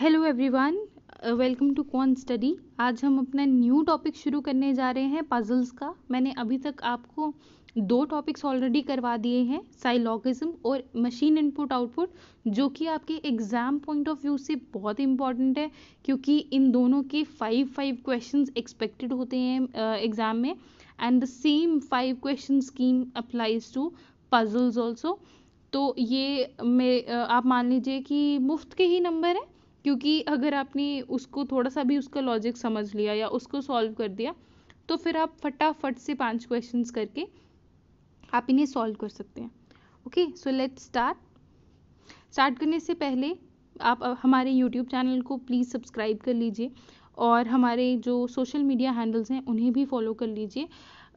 Hello everyone welcome to कौन study आज हम अपना न्यू टॉपिक शुरू करने जा रहे हैं पजल्स का मैंने अभी तक आपको दो टॉपिक्स ऑलरेडी करवा दिए हैं साइलॉगिज्म और मशीन इनपुट आउटपुट जो कि आपके एग्ज़ाम पॉइंट ऑफ व्यू से बहुत इंपॉर्टेंट है क्योंकि इन दोनों के फाइव फाइव क्वेश्चंस एक्सपेक्टेड होते हैं एग्ज़ाम uh, में and the same five question scheme applies to puzzles also तो ये मैं uh, आप मान लीजिए कि मुफ्त के ही नंबर हैं क्योंकि अगर आपने उसको थोड़ा सा भी उसका लॉजिक समझ लिया या उसको सॉल्व कर दिया तो फिर आप फटाफट से पांच क्वेश्चंस करके आप इन्हें सॉल्व कर सकते हैं okay so let start start करने से पहले आप हमारे यूट्यूब चैनल को प्लीज़ सब्सक्राइब कर लीजिए और हमारे जो सोशल मीडिया हैंडल्स हैं उन्हें भी फॉलो कर लीजिए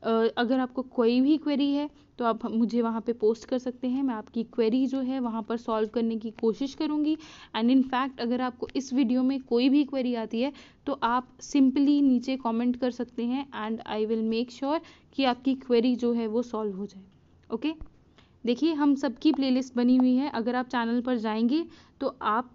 अगर आपको कोई भी क्वेरी है तो आप मुझे वहाँ पे पोस्ट कर सकते हैं मैं आपकी क्वेरी जो है वहाँ पर सॉल्व करने की कोशिश करूँगी एंड इन फैक्ट अगर आपको इस वीडियो में कोई भी क्वेरी आती है तो आप सिंपली नीचे कमेंट कर सकते हैं and I will make sure कि आपकी क्वेरी जो है वो सॉल्व हो जाए ओके देखिए हम सबकी प्लेलिस्ट बनी हुई है अगर आप चैनल पर जाएंगे तो आप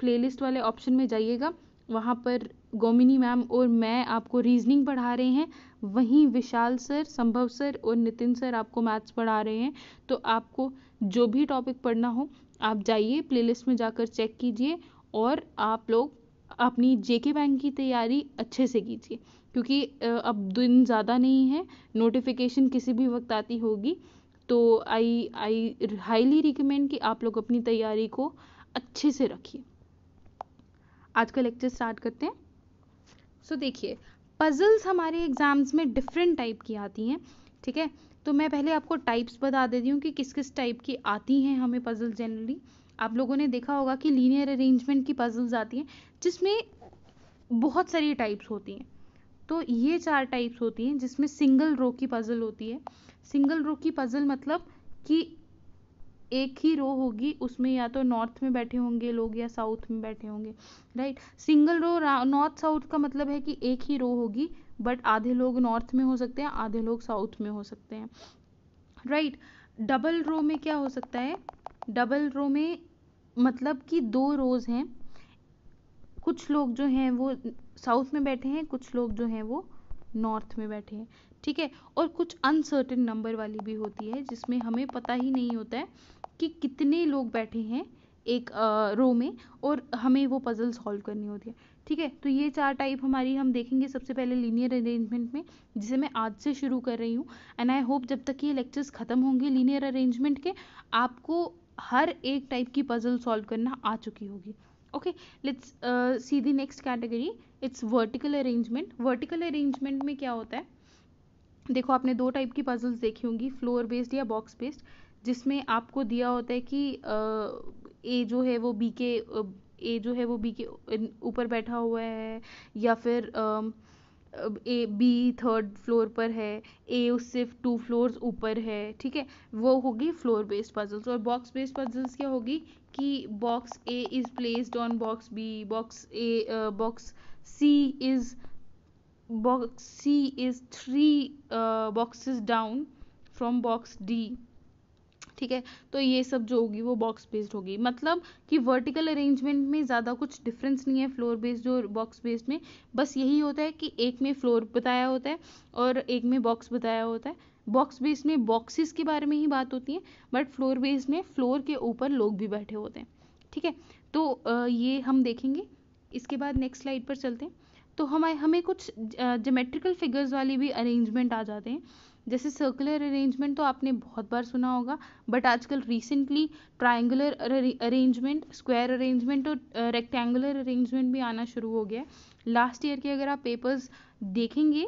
प्लेलिस्ट वाले ऑप्शन में जाइएगा वहाँ पर गोमिनी मैम और मैं आपको रीजनिंग पढ़ा रहे हैं वहीं विशाल सर संभव सर और नितिन सर आपको मैथ्स पढ़ा रहे हैं तो आपको जो भी टॉपिक पढ़ना हो आप जाइए प्लेलिस्ट में जाकर चेक कीजिए और आप लोग अपनी जेके बैंक की तैयारी अच्छे से कीजिए क्योंकि अब दिन ज़्यादा नहीं है नोटिफिकेशन किसी भी वक्त आती होगी तो आई आई हाईली रिकमेंड कि आप लोग अपनी तैयारी को अच्छे से रखिए आज का लेक्चर स्टार्ट करते हैं सो so, देखिए पज़ल्स हमारे एग्ज़ाम्स में डिफरेंट टाइप की आती हैं ठीक है तो मैं पहले आपको टाइप्स बता देती हूँ कि किस किस टाइप की आती हैं हमें पज़ल जनरली आप लोगों ने देखा होगा कि लीनियर अरेंजमेंट की पज़ल्स आती हैं जिसमें बहुत सारी टाइप्स होती हैं तो ये चार टाइप्स होती हैं जिसमें सिंगल रो की पज़ल होती है सिंगल रो की पज़ल मतलब कि एक ही रो होगी उसमें या तो नॉर्थ में बैठे होंगे लोग या साउथ में बैठे होंगे right single row north south का मतलब है कि एक ही रो होगी बट आधे लोग नॉर्थ में हो सकते हैं आधे लोग साउथ में हो सकते हैं राइट डबल रो में क्या हो सकता है डबल रो में मतलब कि दो रोज हैं कुछ लोग जो हैं वो साउथ में बैठे हैं कुछ लोग जो हैं वो नॉर्थ में बैठे हैं ठीक है और कुछ अनसर्टेन नंबर वाली भी होती है जिसमें हमें पता ही नहीं होता है कि कितने लोग बैठे हैं एक रो में और हमें वो पज़ल सॉल्व करनी होती है ठीक है तो ये चार टाइप हमारी हम देखेंगे सबसे पहले लीनियर अरेंजमेंट में जिसे मैं आज से शुरू कर रही हूँ एंड आई होप जब तक ये लेक्चर्स ख़त्म होंगे लीनियर अरेंजमेंट के आपको हर एक टाइप की पज़ल सॉल्व करना आ चुकी होगी okay let's see the next category it's vertical arrangement vertical arrangement में क्या होता है देखो आपने दो टाइप की पजल्स देखी होंगी फ्लोर बेस्ड या बॉक्स बेस्ड जिसमें आपको दिया होता है कि ए जो है वो बी के ए जो है वो बी के ऊपर बैठा हुआ है या फिर ए बी थर्ड फ्लोर पर है ए उससे टू फ्लोर्स ऊपर है ठीक है वो होगी फ्लोर बेस्ड पजल्स और बॉक्स बेस्ड पजल्स क्या होगी कि box A is placed on box B box A box C is box C is three boxes down from box D ठीक है तो ये सब जो होगी वो बॉक्स बेस्ड होगी मतलब कि वर्टिकल अरेंजमेंट में ज़्यादा कुछ डिफरेंस नहीं है फ्लोर बेस्ड और बॉक्स बेस्ड में बस यही होता है कि एक में फ्लोर बताया होता है और एक में बॉक्स बताया होता है बॉक्स बेस्ड में बॉक्सेस के बारे में ही बात होती है बट फ्लोर बेस्ड में फ्लोर के ऊपर लोग भी बैठे होते हैं ठीक है तो ये हम देखेंगे इसके बाद नेक्स्ट स्लाइड पर चलते हैं तो हम हमें कुछ जोमेट्रिकल फिगर्स वाली भी अरेंजमेंट आ जाते हैं जैसे सर्कुलर अरेंजमेंट तो आपने बहुत बार सुना होगा बट आजकल recently triangular arrangement square arrangement और रेक्टेंगुलर अरेंजमेंट भी आना शुरू हो गया है लास्ट ईयर के अगर आप पेपर्स देखेंगे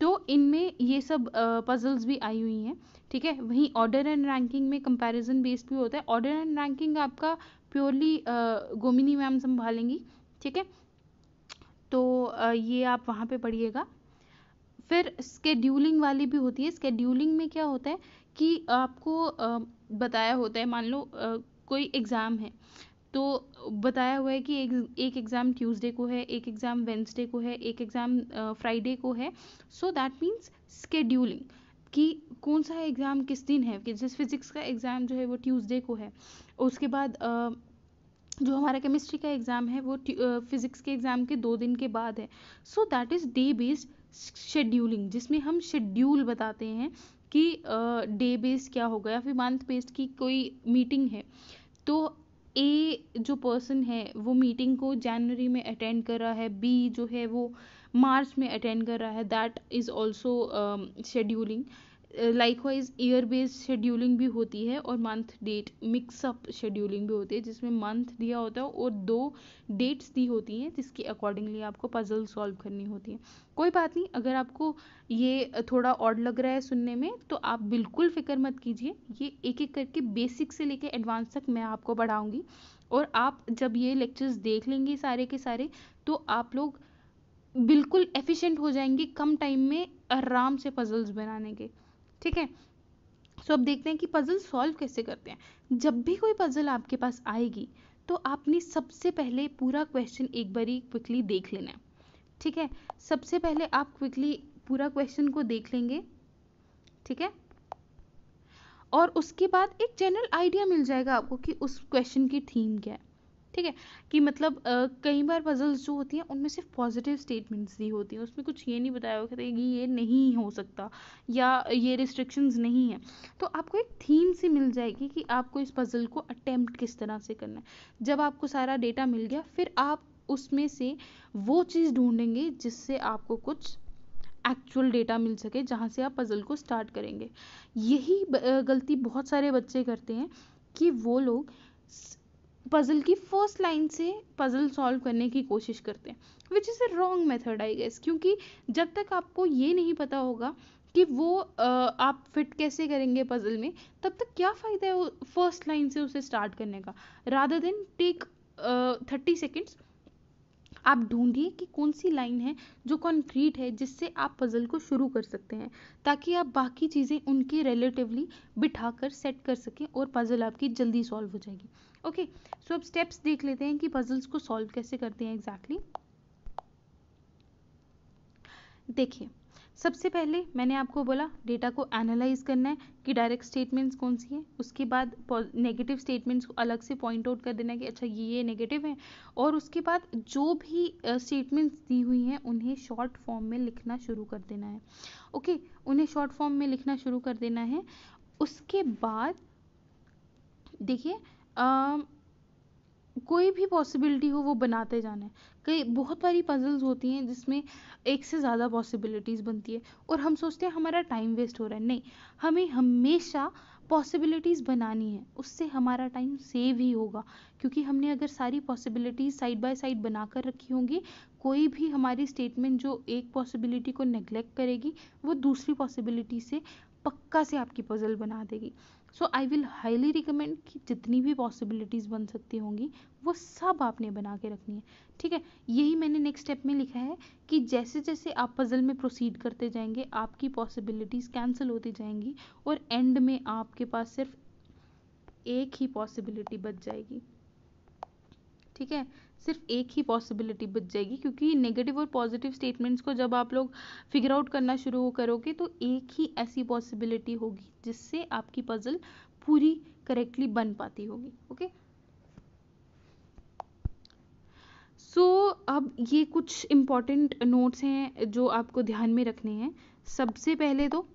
तो इनमें ये सब पजल्स भी आई हुई हैं ठीक है वहीं ऑर्डर एंड रैंकिंग में कंपैरिजन बेस्ड भी होता है ऑर्डर एंड रैंकिंग आपका प्योरली गोमिनी मैम संभालेंगी ठीक है तो ये आप वहाँ पे पढ़िएगा फिर स्केड्यूलिंग वाली भी होती है स्केड्यूलिंग में क्या होता है कि आपको बताया होता है मान लो कोई एग्ज़ाम है तो बताया हुआ है कि एक एक एग्ज़ाम ट्यूसडे को है एक एग्ज़ाम वेंसडे को है एक एग्ज़ाम फ्राइडे को है सो दैट मीन्स स्केड्यूलिंग कि कौन सा एग्ज़ाम किस दिन है कि जैसे फिज़िक्स का एग्ज़ाम जो है वो ट्यूसडे को है उसके बाद जो हमारा केमिस्ट्री का एग्ज़ाम है वो फिज़िक्स के एग्ज़ाम के दो दिन के बाद है so that is day based scheduling जिसमें हम शेड्यूल बताते हैं कि डे बेस्ड क्या होगा या फिर मंथ बेस्ड की कोई मीटिंग है तो ए जो पर्सन है वो मीटिंग को जनवरी में अटेंड कर रहा है बी जो है वो मार्च में अटेंड कर रहा है that is also scheduling likewise year based scheduling भी होती है और मंथ डेट मिक्सअप शेड्यूलिंग भी होती है जिसमें मंथ दिया होता है और दो डेट्स दी होती हैं जिसके अकॉर्डिंगली आपको पजल सॉल्व करनी होती है कोई बात नहीं अगर आपको ये थोड़ा ऑड लग रहा है सुनने में तो आप बिल्कुल फिक्र मत कीजिए ये एक एक करके बेसिक से लेके एडवांस तक मैं आपको बढ़ाऊँगी और आप जब ये लेक्चर्स देख लेंगे सारे के सारे तो आप लोग बिल्कुल एफिशिएंट हो जाएंगे कम टाइम में आराम से पजल्स बनाने के ठीक है सो अब देखते हैं कि पज़ल सॉल्व कैसे करते हैं जब भी कोई पज़ल आपके पास आएगी तो आपने सबसे पहले पूरा क्वेश्चन एक बारी क्विकली देख लेना है ठीक है सबसे पहले आप क्विकली पूरा क्वेश्चन को देख लेंगे ठीक है और उसके बाद एक जनरल आइडिया मिल जाएगा आपको कि उस क्वेश्चन की थीम क्या है ठीक है कि मतलब कई बार पजल्स जो होती हैं उनमें सिर्फ पॉजिटिव स्टेटमेंट्स दी होती हैं उसमें कुछ ये नहीं बताया होता कि ये नहीं हो सकता या ये रिस्ट्रिक्शंस नहीं है तो आपको एक थीम सी मिल जाएगी कि आपको इस पजल को अटैम्प्ट किस तरह से करना है जब आपको सारा डेटा मिल गया फिर आप उसमें से वो चीज़ ढूंढेंगे जिससे आपको कुछ एक्चुअल डेटा मिल सके जहाँ से आप पज़ल को स्टार्ट करेंगे यही गलती बहुत सारे बच्चे करते हैं कि वो लोग पज़ल की फर्स्ट लाइन से पज़ल सॉल्व करने की कोशिश करते हैं which is a wrong method I guess क्योंकि जब तक आपको ये नहीं पता होगा कि वो आप फिट कैसे करेंगे पज़ल में तब तक क्या फ़ायदा है फर्स्ट लाइन से उसे स्टार्ट करने का rather than take thirty seconds आप ढूंढिए कि कौन सी लाइन है जो कॉन्क्रीट है जिससे आप पज़ल को शुरू कर सकते हैं ताकि आप बाकी चीज़ें उनके रिलेटिवली बिठा कर सेट कर सकें और पज़ल आपकी जल्दी सॉल्व हो जाएगी ओके सो अब स्टेप्स देख लेते हैं कि पज़ल्स को सॉल्व कैसे करते हैं एग्जैक्टली exactly. देखिए सबसे पहले मैंने आपको बोला डेटा को एनालाइज करना है कि डायरेक्ट स्टेटमेंट्स कौन सी हैं उसके बाद नेगेटिव स्टेटमेंट्स को अलग से पॉइंट आउट कर देना है कि अच्छा ये ये नेगेटिव है और उसके बाद जो भी स्टेटमेंट्स दी हुई हैं उन्हें शॉर्ट फॉर्म में लिखना शुरू कर देना है ओके okay, उन्हें शॉर्ट फॉर्म में लिखना शुरू कर देना है उसके बाद देखिए कोई भी पॉसिबिलिटी हो वो बनाते जाना है कई बहुत सारी पजल्स होती हैं जिसमें एक से ज़्यादा पॉसिबिलिटीज़ बनती है और हम सोचते हैं हमारा टाइम वेस्ट हो रहा है नहीं हमें हमेशा पॉसिबिलिटीज़ बनानी है उससे हमारा टाइम सेव ही होगा क्योंकि हमने अगर सारी पॉसिबिलिटीज़ साइड बाय साइड बनाकर रखी होंगी कोई भी हमारी स्टेटमेंट जो एक पॉसिबिलिटी को नेग्लेक्ट करेगी वो दूसरी पॉसिबिलिटी से पक्का से आपकी पजल बना देगी so I will highly recommend कि जितनी भी पॉसिबिलिटीज़ बन सकती होंगी वो सब आपने बना के रखनी है ठीक है यही मैंने नेक्स्ट स्टेप में लिखा है कि जैसे जैसे आप पज़ल में प्रोसीड करते जाएंगे आपकी पॉसिबिलिटीज़ कैंसिल होती जाएंगी और एंड में आपके पास सिर्फ एक ही पॉसिबिलिटी बच जाएगी ठीक है सिर्फ एक ही पॉसिबिलिटी बच जाएगी क्योंकि नेगेटिव और पॉजिटिव स्टेटमेंट्स को जब आप लोग फिगर आउट करना शुरू करोगे तो एक ही ऐसी पॉसिबिलिटी होगी जिससे आपकी पजल पूरी करेक्टली बन पाती होगी ओके सो so, अब ये कुछ इम्पॉर्टेंट नोट्स हैं जो आपको ध्यान में रखने हैं सबसे पहले तो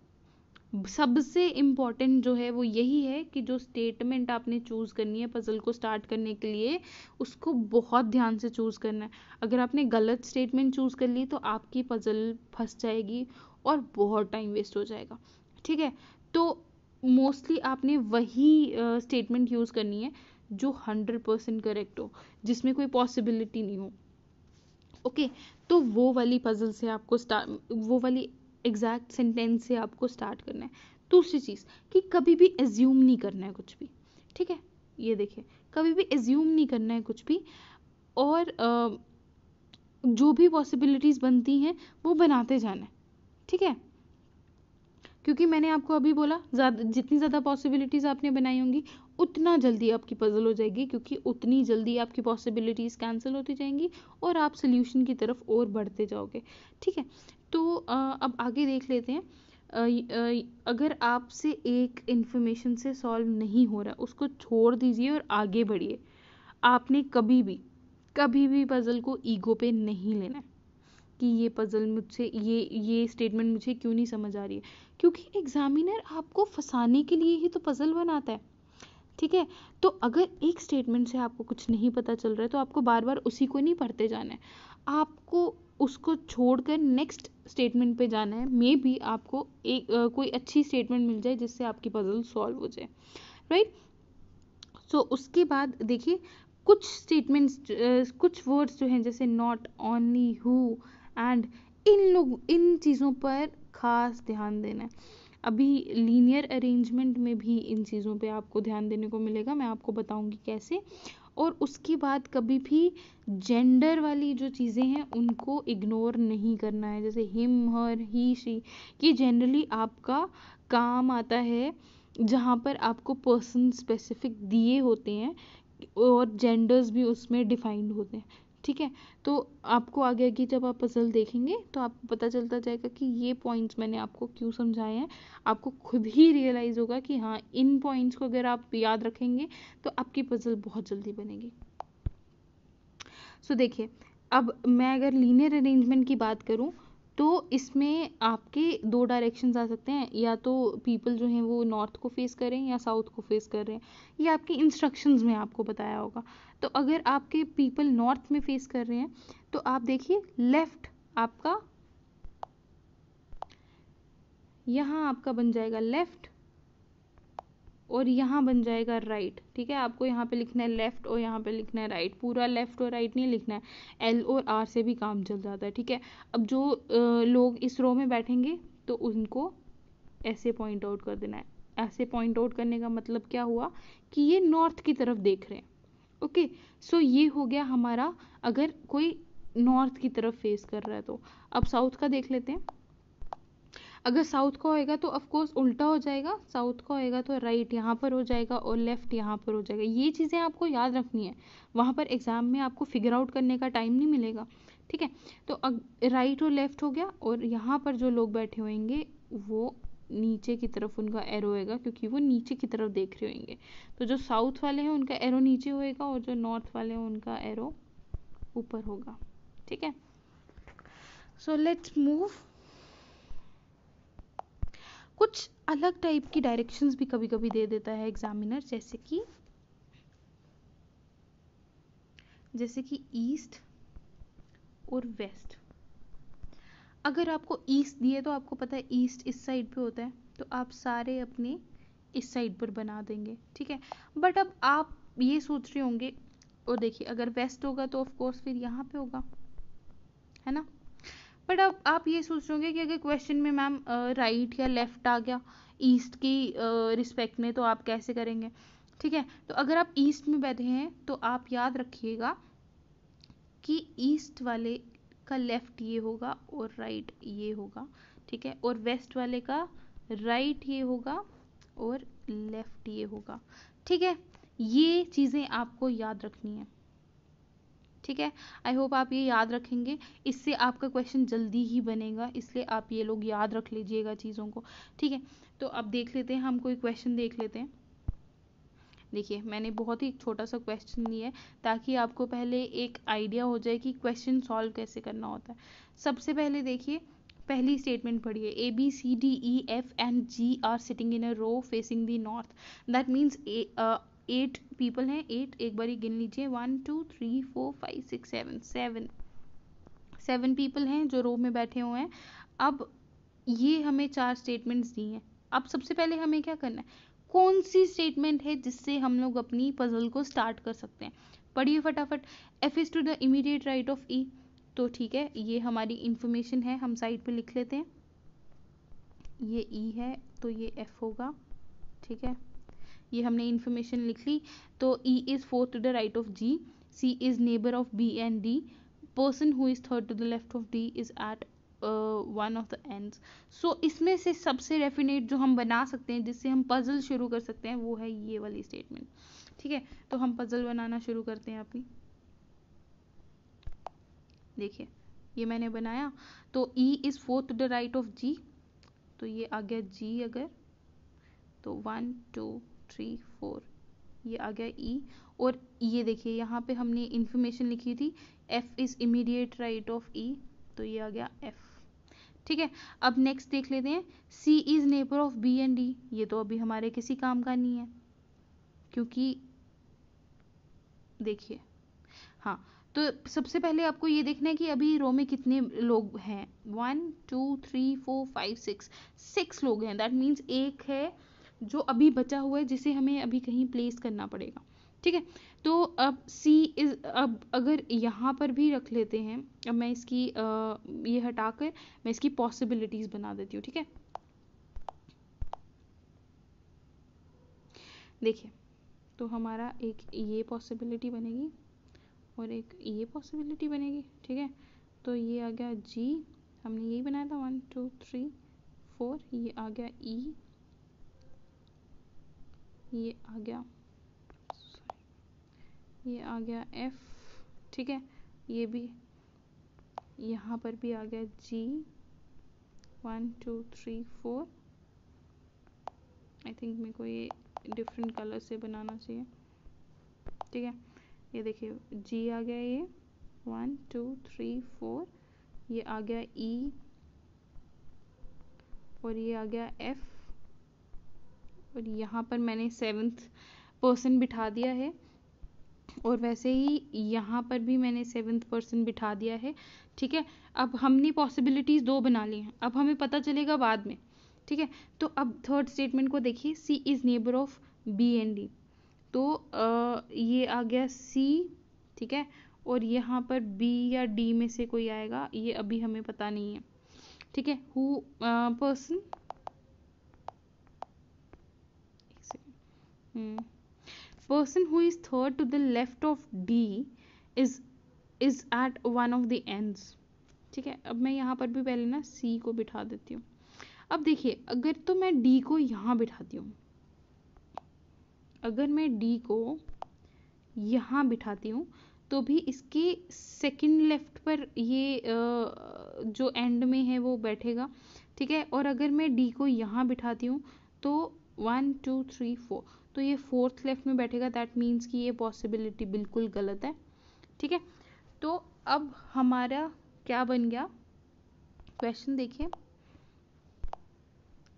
सबसे इम्पॉर्टेंट जो है वो यही है कि जो स्टेटमेंट आपने चूज़ करनी है पज़ल को स्टार्ट करने के लिए उसको बहुत ध्यान से चूज़ करना है अगर आपने गलत स्टेटमेंट चूज़ कर ली तो आपकी पज़ल फंस जाएगी और बहुत टाइम वेस्ट हो जाएगा ठीक है तो मोस्टली आपने वही स्टेटमेंट uh, यूज़ करनी है जो हंड्रेड परसेंट करेक्ट हो जिसमें कोई पॉसिबिलिटी नहीं हो ओके okay, तो वो वाली पजल से आपको स्टार्ट वो वाली एग्जैक्ट सेंटेंस से आपको स्टार्ट करना है दूसरी चीज़ कि कभी भी एज्यूम नहीं करना है कुछ भी ठीक है ये देखिए कभी भी एज्यूम नहीं करना है कुछ भी और जो भी पॉसिबिलिटीज़ बनती हैं वो बनाते जाना है ठीक है क्योंकि मैंने आपको अभी बोला ज़्यादा जितनी ज़्यादा पॉसिबिलिटीज़ आपने बनाई होंगी उतना जल्दी आपकी पजल हो जाएगी क्योंकि उतनी जल्दी आपकी पॉसिबिलिटीज़ कैंसिल होती जाएंगी और आप सोल्यूशन की तरफ और बढ़ते जाओगे ठीक है तो अब आगे देख लेते हैं अगर आपसे एक इन्फॉर्मेशन से सॉल्व नहीं हो रहा उसको छोड़ दीजिए और आगे बढ़िए आपने कभी भी कभी भी पज़ल को ईगो पे नहीं लेना है कि ये पज़ल मुझसे ये ये स्टेटमेंट मुझे क्यों नहीं समझ आ रही है क्योंकि एग्ज़ामिनर आपको फंसाने के लिए ही तो पज़ल बनाता है ठीक है तो अगर एक स्टेटमेंट से आपको कुछ नहीं पता चल रहा है तो आपको बार बार उसी को नहीं पढ़ते जाना है आपको उसको छोड़कर नेक्स्ट स्टेटमेंट पे जाना है मे भी आपको एक आ, कोई अच्छी स्टेटमेंट मिल जाए जिससे आपकी पजल सॉल्व हो जाए राइट सो so, उसके बाद देखिए कुछ स्टेटमेंट्स कुछ वर्ड्स जो हैं जैसे नॉट ओनली हु एंड इन लोग इन चीज़ों पर खास ध्यान देना है अभी लीनियर अरेंजमेंट में भी इन चीज़ों पे आपको ध्यान देने को मिलेगा मैं आपको बताऊंगी कैसे और उसके बाद कभी भी जेंडर वाली जो चीज़ें हैं उनको इग्नोर नहीं करना है जैसे हिम हर ही शी ये जनरली आपका काम आता है जहाँ पर आपको पर्सन स्पेसिफिक दिए होते हैं और जेंडर्स भी उसमें डिफाइंड होते हैं ठीक है तो आपको आगे आगे जब आप पज़ल देखेंगे तो आपको पता चलता जाएगा कि ये पॉइंट्स मैंने आपको क्यों समझाए हैं आपको खुद ही रियलाइज़ होगा कि हाँ इन पॉइंट्स को अगर आप याद रखेंगे तो आपकी पज़ल बहुत जल्दी बनेगी सो देखिए अब मैं अगर लीनियर अरेंजमेंट की बात करूँ तो इसमें आपके दो डायरेक्शंस आ सकते हैं या तो पीपल जो हैं वो नॉर्थ को फेस कर रहे हैं या साउथ को फेस कर रहे हैं ये आपके इंस्ट्रक्शंस में आपको बताया होगा तो अगर आपके पीपल नॉर्थ में फेस कर रहे हैं तो आप देखिए लेफ्ट आपका यहाँ आपका बन जाएगा लेफ्ट और यहाँ बन जाएगा राइट ठीक है आपको यहाँ पे लिखना है लेफ़्ट और यहाँ पे लिखना है राइट पूरा लेफ़्ट और राइट नहीं लिखना है एल और आर से भी काम चल जाता है ठीक है अब जो लोग इस रो में बैठेंगे तो उनको ऐसे पॉइंट आउट कर देना है ऐसे पॉइंट आउट करने का मतलब क्या हुआ कि ये नॉर्थ की तरफ देख रहे हैं ओके सो ये हो गया हमारा अगर कोई नॉर्थ की तरफ फेस कर रहा है तो अब साउथ का देख लेते हैं अगर साउथ का होएगा तो ऑफकोर्स उल्टा हो जाएगा साउथ का होएगा तो राइट यहाँ पर हो जाएगा और लेफ़्ट यहाँ पर हो जाएगा ये चीज़ें आपको याद रखनी है वहाँ पर एग्ज़ाम में आपको फिगर आउट करने का टाइम नहीं मिलेगा ठीक है तो राइट और लेफ़्ट हो गया और यहाँ पर जो लोग बैठे होंगे वो नीचे की तरफ उनका एरो होएगा क्योंकि वो नीचे की तरफ देख रहे होंगे तो जो साउथ वाले हैं उनका एरो नीचे होएगा और जो नॉर्थ वाले हैं उनका एरो ऊपर होगा ठीक है सो लेट्स मूव कुछ अलग टाइप की डायरेक्शंस भी कभी कभी दे देता है एग्जामिनर जैसे कि जैसे कि ईस्ट और वेस्ट अगर आपको ईस्ट दिए तो आपको पता है ईस्ट इस साइड पे होता है तो आप सारे अपने इस साइड पर बना देंगे ठीक है बट अब आप ये सोच रहे होंगे और देखिए अगर वेस्ट होगा तो ऑफ कोर्स फिर यहाँ पे होगा है ना बट अब आप ये सोच रहे होंगे कि अगर क्वेश्चन में मैम राइट या लेफ़्ट आ गया ईस्ट की रिस्पेक्ट में तो आप कैसे करेंगे ठीक है तो अगर आप ईस्ट में बैठे हैं तो आप याद रखिएगा कि ईस्ट वाले का लेफ़्ट ये होगा और राइट ये होगा ठीक है और वेस्ट वाले का राइट ये होगा और लेफ़्ट ये होगा ठीक है ये चीज़ें आपको याद रखनी है ठीक है आई होप आप ये याद रखेंगे इससे आपका क्वेश्चन जल्दी ही बनेगा इसलिए आप ये लोग याद रख लीजिएगा चीज़ों को ठीक है तो अब देख लेते हैं हम कोई क्वेश्चन देख लेते हैं देखिए मैंने बहुत ही छोटा सा क्वेश्चन लिया है ताकि आपको पहले एक आइडिया हो जाए कि क्वेश्चन सॉल्व कैसे करना होता है सबसे पहले देखिए पहली स्टेटमेंट पढ़िए A B C D E F and G are sitting in a row facing the north that means eight people हैं एट एक बार गिन लीजिए one two three four five six seven seven seven people हैं जो रो में बैठे हुए हैं अब ये हमें चार स्टेटमेंट्स दी हैं अब सबसे पहले हमें क्या करना है कौन सी स्टेटमेंट है जिससे हम लोग अपनी पजल को स्टार्ट कर सकते हैं पढ़िए फटाफट F is to the immediate right of E तो ठीक है ये हमारी इंफॉर्मेशन है हम साइड पे लिख लेते हैं ये ई e है तो ये एफ होगा ठीक है ये हमने इन्फॉर्मेशन लिख ली तो E is fourth to the right of G C is neighbour of B and D person who is third to the left of D is at one of the end so इसमें से सबसे definite जो हम बना सकते हैं जिससे हम पजल शुरू कर सकते हैं वो है ये वाली स्टेटमेंट ठीक है तो हम पजल बनाना शुरू करते हैं अपनी देखिए ये मैंने बनाया तो E is fourth to the right of G तो ये आ गया जी अगर तो वन टू थ्री फोर ये आ गया ई e. और ये देखिए यहाँ पे हमने इन्फॉर्मेशन लिखी थी F is immediate right of E तो ये आ गया एफ़ ठीक है अब नेक्स्ट देख लेते हैं C is neighbour of B and D ये तो अभी हमारे किसी काम का नहीं है क्योंकि देखिए हाँ तो सबसे पहले आपको ये देखना है कि अभी रो में कितने लोग हैं one two three four five six six लोग हैं दैट मीन्स एक है जो अभी बचा हुआ है जिसे हमें अभी कहीं प्लेस करना पड़ेगा ठीक है तो अब सी इज अब अगर यहाँ पर भी रख लेते हैं अब मैं इसकी आ, ये हटा कर मैं इसकी पॉसिबिलिटीज़ बना देती हूँ ठीक है देखिए तो हमारा एक ये पॉसिबिलिटी बनेगी और एक ये पॉसिबिलिटी बनेगी ठीक है तो ये आ गया जी हमने यही बनाया था वन टू थ्री फोर ये आ गया ई e, ये आ गया ये आ गया एफ ठीक है ये भी यहाँ पर भी आ गया G one two three four I think मेरे को ये डिफरेंट कलर से बनाना चाहिए ठीक है ये देखिए जी आ गया ये वन टू थ्री फोर ये आ गया ई e, और ये आ गया एफ और यहाँ पर मैंने सेवन्थ पर्सन बिठा दिया है और वैसे ही यहाँ पर भी मैंने सेवन्थ पर्सन बिठा दिया है ठीक है अब हमने पॉसिबिलिटीज़ दो बना ली हैं अब हमें पता चलेगा बाद में ठीक है तो अब थर्ड स्टेटमेंट को देखिए C is neighbour of B and D तो आ, ये आ गया सी ठीक है और यहाँ पर बी या डी में से कोई आएगा ये अभी हमें पता नहीं है ठीक है who person hmm. person who is third to the left of d is is at one of the ends ठीक है अब मैं यहाँ पर भी पहले ना C को बिठा देती हूँ अब देखिए अगर तो मैं D को यहाँ बिठाती हूँ अगर मैं D को यहाँ बिठाती हूँ तो भी इसके सेकंड लेफ्ट पर ये जो एंड में है वो बैठेगा ठीक है और अगर मैं D को यहाँ बिठाती हूँ तो वन टू थ्री फोर तो ये फोर्थ लेफ्ट में बैठेगा दैट मीन्स कि ये पॉसिबिलिटी बिल्कुल गलत है ठीक है तो अब हमारा क्या बन गया क्वेश्चन देखिए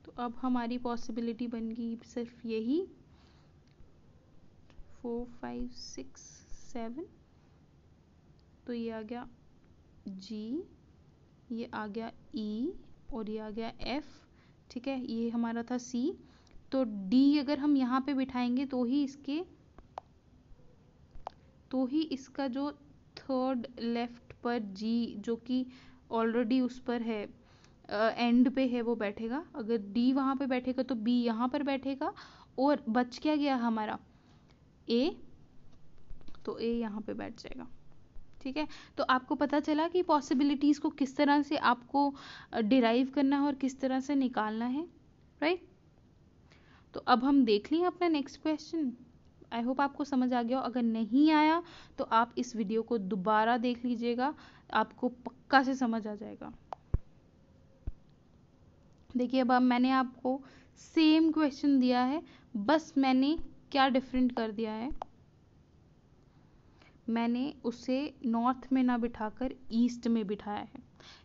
तो अब हमारी पॉसिबिलिटी बन गई सिर्फ यही फोर फाइव सिक्स सेवन तो ये आ गया जी ये आ गया ई e, और ये आ गया एफ ठीक है ये हमारा था सी तो डी अगर हम यहाँ पे बिठाएंगे तो ही इसके तो ही इसका जो थर्ड लेफ्ट पर जी जो कि ऑलरेडी उस पर है एंड uh, पे है वो बैठेगा अगर डी वहाँ पे बैठेगा तो बी यहाँ पर बैठेगा और बच क्या गया हमारा ए तो ए यहाँ पे बैठ जाएगा ठीक है तो आपको पता चला कि पॉसिबिलिटीज़ को किस तरह से आपको डिराइव करना है और किस तरह से निकालना है राइट तो अब हम देख लें अपना नेक्स्ट क्वेश्चन आई होप आपको समझ आ गया हो अगर नहीं आया तो आप इस वीडियो को दोबारा देख लीजिएगा आपको पक्का से समझ आ जाएगा देखिए अब मैंने आपको सेम क्वेश्चन दिया है बस मैंने क्या डिफरेंट कर दिया है मैंने उसे नॉर्थ में ना बिठाकर ईस्ट में बिठाया है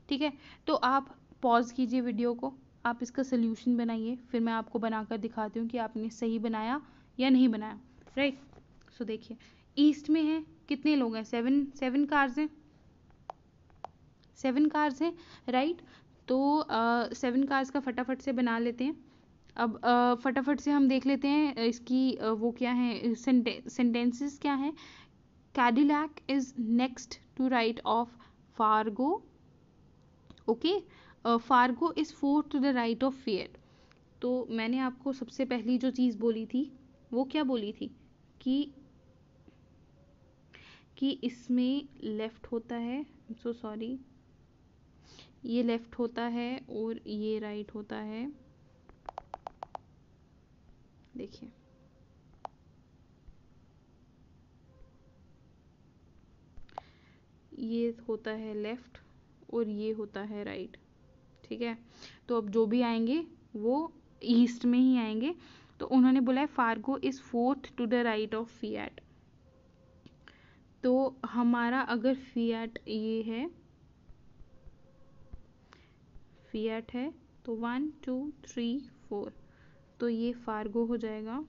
ठीक है तो आप पॉज कीजिए वीडियो को आप इसका सोल्यूशन बनाइए फिर मैं आपको बनाकर दिखाती हूँ कि आपने सही बनाया या नहीं बनाया राइट सो देखिए ईस्ट में है कितने लोग हैं सेवन सेवन कार्स हैं सेवन कार्स हैं राइट तो सेवन uh, कार्स का फटाफट से बना लेते हैं अब uh, फटाफट से हम देख लेते हैं इसकी uh, वो क्या है सेंटेंसेस क्या हैं Cadillac is next to right of Fargo okay okay? Fargo is four to the right of Fiat तो मैंने आपको सबसे पहली जो चीज़ बोली थी वो क्या बोली थी कि कि इसमें लेफ़्ट होता है सो so सॉरी ये लेफ़्ट होता है और ये राइट right होता है देखिए ये होता है लेफ़्ट और ये होता है राइट right. ठीक है तो अब जो भी आएंगे वो ईस्ट में ही आएंगे तो उन्होंने बोला है Fargo is fourth to the right of Fiat तो हमारा अगर फीएट ये है फीएट है तो वन टू थ्री फोर तो ये फार्गो हो जाएगा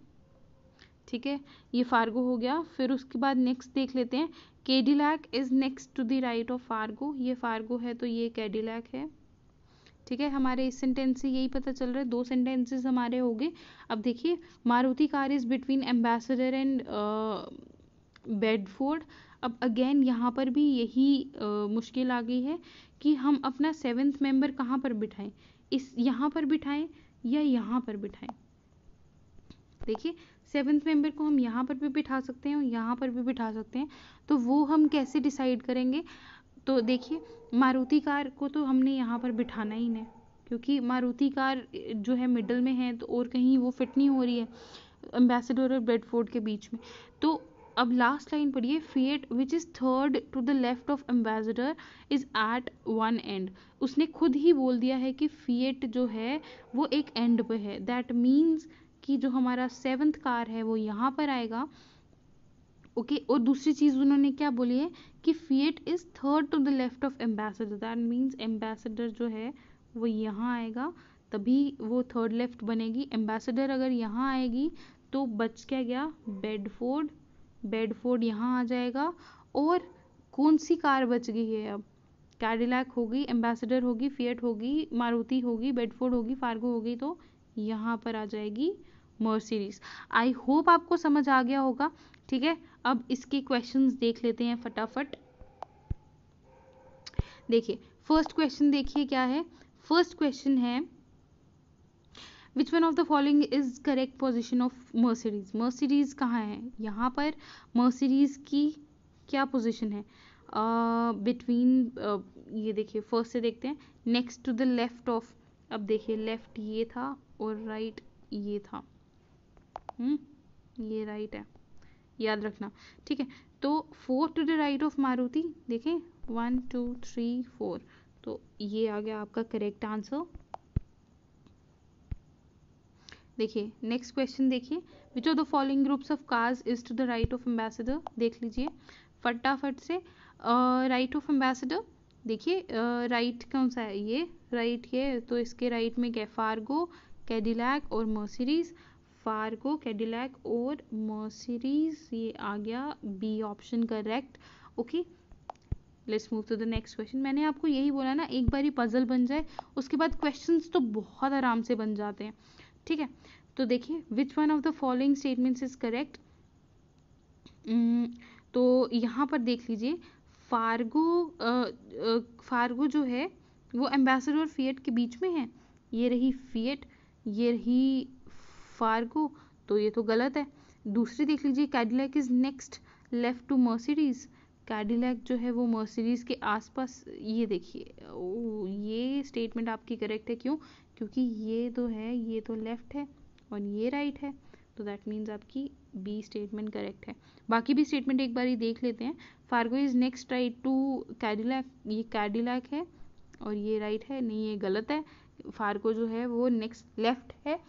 ठीक है ये फार्गो हो गया फिर उसके बाद नेक्स्ट देख लेते हैं Cadillac is next to the right of Fargo ये फार्गो है तो ये कैडिलैक है ठीक है हमारे इस सेंटेंस से यही पता चल रहा है दो सेंटेंसेस हमारे हो गए अब देखिए Maruti car is between Ambassador and Bedford अब अगेन यहाँ पर भी यही uh, मुश्किल आ गई है कि हम अपना सेवेंथ मेंबर कहाँ पर बिठाएं इस यहाँ पर बिठाएं या यहाँ पर बिठाएं देखिए सेवेंथ मेंबर को हम यहाँ पर भी बिठा सकते हैं और यहाँ पर भी बिठा सकते हैं तो वो हम कैसे डिसाइड करेंगे तो देखिए मारुति कार को तो हमने यहाँ पर बिठाना ही नहीं क्योंकि मारुति कार जो है मिडल में है तो और कहीं वो फिट नहीं हो रही है एम्बेसडर और ब्रेडफोर्ड के बीच में तो अब लास्ट लाइन पढ़िए Fiat which is third to the left of Ambassador is at one end उसने खुद ही बोल दिया है कि फीएट जो है वो एक एंड पे है दैट मीन्स कि जो हमारा सेवन्थ कार है वो यहाँ पर आएगा ओके okay, और दूसरी चीज़ उन्होंने क्या बोली है कि Fiat is third to the left of Ambassador that means Ambassador जो है वो यहाँ आएगा तभी वो थर्ड लेफ्ट बनेगी एम्बेसडर अगर यहाँ आएगी तो बच क्या गया बेडफोर्ड बेडफोर्ड यहाँ आ जाएगा और कौन सी कार बच गई है अब कैडिलैक होगी एम्बेसडर होगी फिएट होगी मारुति होगी बेडफोर्ड होगी फार्गो होगी तो यहाँ पर आ जाएगी मर्सिडीज आई होप आपको समझ आ गया होगा ठीक है अब इसके क्वेश्चंस देख लेते हैं फटाफट देखिए फर्स्ट क्वेश्चन देखिए क्या है फर्स्ट क्वेश्चन है which one of the following is correct position of Mercedes Mercedes कहाँ है यहाँ पर मर्सिडीज की क्या पोजिशन है बिटवीन uh, uh, ये देखिए फर्स्ट से देखते हैं next to the left of अब देखिए लेफ्ट ये था और राइट right ये था हम्म ये राइट है याद रखना ठीक है तो four to the right of Maruti देखें वन टू थ्री फोर तो ये आ गया आपका करेक्ट आंसर देखिए नेक्स्ट क्वेश्चन देखिए which of the following groups of cars is to the right of Ambassador देख लीजिए फटाफट से राइट ऑफ एम्बेसडर देखिए राइट कौन सा है ये राइट right है तो इसके राइट right में कैफार्गो कैडिलैक और मर्सिडीज़ फार्गो कैडिलैक और मर्सिडीज ये आ गया B option correct okay let's move to the next question मैंने आपको यही बोला ना एक बार ही पजल बन जाए उसके बाद क्वेश्चन तो बहुत आराम से बन जाते हैं ठीक है तो देखिए which one of the following statements is correct तो यहाँ पर देख लीजिए फार्गो फार्गो जो है वो एम्बेसडर और फियट के बीच में है ये रही फियट ये रही फार्गो तो ये तो गलत है दूसरी देख लीजिए Cadillac is next left to Mercedes Cadillac जो है वो मर्सिडीज़ के आसपास ये देखिए ओ ये स्टेटमेंट आपकी करेक्ट है क्यों क्योंकि ये तो है ये तो लेफ़्ट है और ये राइट right है तो दैट मीन्स आपकी बी स्टेटमेंट करेक्ट है बाकी भी स्टेटमेंट एक बार ही देख लेते हैं Fargo is next right to Cadillac ये कैडिलैक है और ये राइट right है नहीं ये गलत है फार्गो जो है वो नेक्स्ट लेफ्ट है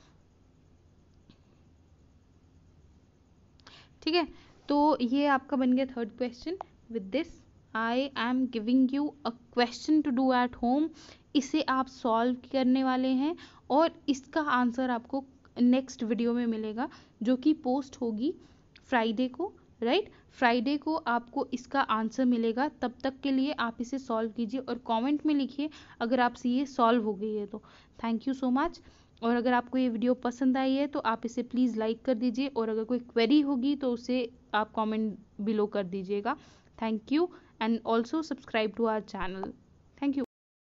ठीक है तो ये आपका बन गया third question with this I am giving you a question to do at home इसे आप सॉल्व करने वाले हैं और इसका आंसर आपको नेक्स्ट वीडियो में मिलेगा जो कि पोस्ट होगी फ्राइडे को राइट right? फ्राइडे को आपको इसका आंसर मिलेगा तब तक के लिए आप इसे सॉल्व कीजिए और कमेंट में लिखिए अगर आपसे ये सॉल्व हो गई है तो थैंक यू सो मच और अगर आपको ये वीडियो पसंद आई है तो आप इसे प्लीज़ लाइक कर दीजिए और अगर कोई क्वेरी होगी तो उसे आप कमेंट बिलो कर दीजिएगा thank you and also subscribe to our channel